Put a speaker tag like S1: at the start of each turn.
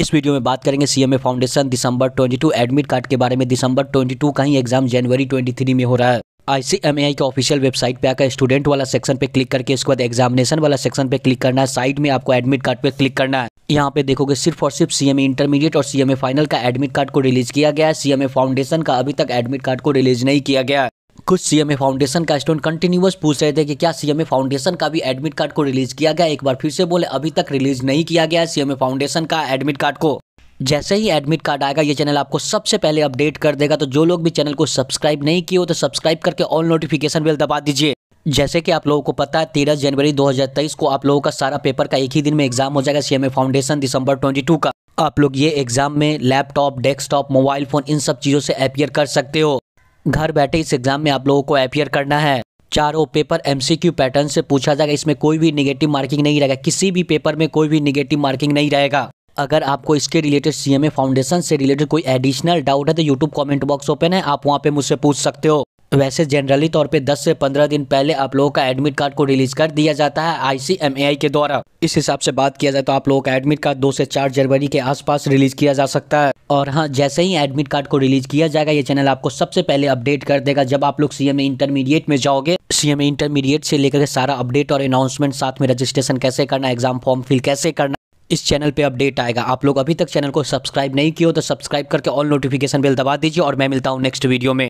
S1: इस वीडियो में बात करेंगे सीएमए फाउंडेशन दिसंबर 22 एडमिट कार्ड के बारे में दिसंबर 22 का ही एग्जाम जनवरी 23 में हो रहा है आईसीएमएआई के ऑफिशियल वेबसाइट पे आकर स्टूडेंट वाला सेक्शन पे क्लिक करके इसके बाद एग्जामिनेशन वाला सेक्शन पे क्लिक करना है साइड में आपको एडमिट कार्ड पे क्लिक करना है यहाँ पे देखोगे सिर्फ और सिर्फ सीएमए इंटरमीडिएट और सीएमए फाइनल का एडमिट कार्ड को रिलीज किया गया है सीएमए फाउंडेशन का अभी तक एडमिट कार्ड को रिलीज नहीं किया गया खुद सीएमए फाउंडेशन का स्टोन कंटिन्यूस पूछ रहे थे कि क्या सीएमए फाउंडेशन का भी एडमिट कार्ड को रिलीज किया गया एक बार फिर से बोले अभी तक रिलीज नहीं किया गया सीएमए फाउंडेशन का एडमिट कार्ड को जैसे ही एडमिट कार्ड आएगा ये चैनल आपको सबसे पहले अपडेट कर देगा तो जो लोग भी चैनल को सब्सक्राइब नहीं किए हो तो सब्सक्राइब करके ऑल नोटिफिकेशन बिल दबा दीजिए जैसे कि आप लोगों को पता है तेरह जनवरी 2023 को आप लोगों का सारा पेपर का एक ही दिन में एग्जाम हो जाएगा सीएमए फाउंडेशन दिसंबर 22 का आप लोग ये एग्जाम में लैपटॉप डेस्कटॉप मोबाइल फोन इन सब चीज़ों से अपियर कर सकते हो घर बैठे इस एग्ज़ाम में आप लोगों को अपियर करना है चारों पेपर एमसीक्यू पैटर्न से पूछा जाएगा इसमें कोई भी निगेटिव मार्किंग नहीं रहेगा किसी भी पेपर में कोई भी निगेटिव मार्किंग नहीं रहेगा अगर आपको इसके रिलेटेड सीएमए फाउंडेशन से रिलेटेड कोई एडिशनल डाउट है तो यूट्यूब कमेंट बॉक्स ओपन है आप वहाँ पे मुझसे पूछ सकते हो वैसे जनरली तौर पे 10 से 15 दिन पहले आप लोगों का एडमिट कार्ड को रिलीज कर दिया जाता है आईसीएमएआई के द्वारा इस हिसाब से बात किया जाए तो आप लोगों का एडमिट कार्ड दो से चार जनवरी के आसपास रिलीज किया जा सकता है और हाँ जैसे ही एडमिट कार्ड को रिलीज किया जाएगा ये चैनल आपको सबसे पहले अपडेट कर देगा जब आप लोग सीएमए इंटरमीडिएट में जाओगे सीएमए इंटरमीडिएट से लेकर सारा अपडेट और अनाउंसमेंट साथ में रजिस्ट्रेशन कैसे करना एग्जाम फॉर्म फिल कैसे करना इस चैनल पे अपडेट आएगा आप लोग अभी तक चैनल को सब्सक्राइब नहीं किया हो तो सब्सक्राइब करके ऑल नोटिफिकेशन बिल दबा दीजिए और मैं मिलता हूँ नेक्स्ट वीडियो में